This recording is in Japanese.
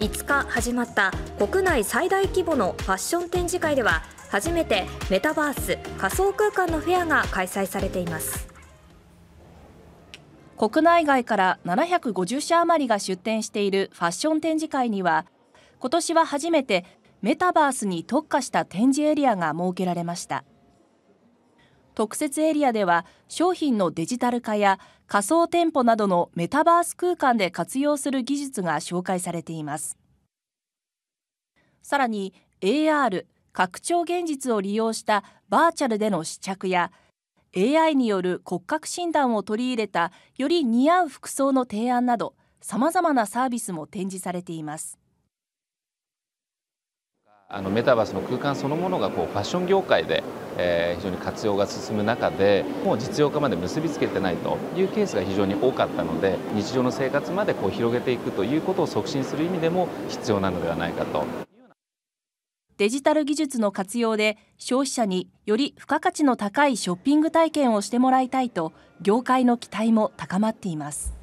5日始まった国内最大規模のファッション展示会では初めてメタバース仮想空間のフェアが開催されています国内外から750社余りが出展しているファッション展示会には今年は初めてメタバースに特化した展示エリアが設けられました特設エリアでは商品のデジタル化や仮想店舗などのメタバース空間で活用する技術が紹介されていますさらに AR 拡張現実を利用したバーチャルでの試着や AI による骨格診断を取り入れたより似合う服装の提案などさまざまなサービスも展示されていますあのメタバースの空間そのものがこうファッション業界でえ非常に活用が進む中でもう実用化まで結びつけてないというケースが非常に多かったので日常の生活までこう広げていくということを促進する意味でも必要なのではないかと。デジタル技術の活用で消費者により付加価値の高いショッピング体験をしてもらいたいと業界の期待も高まっています。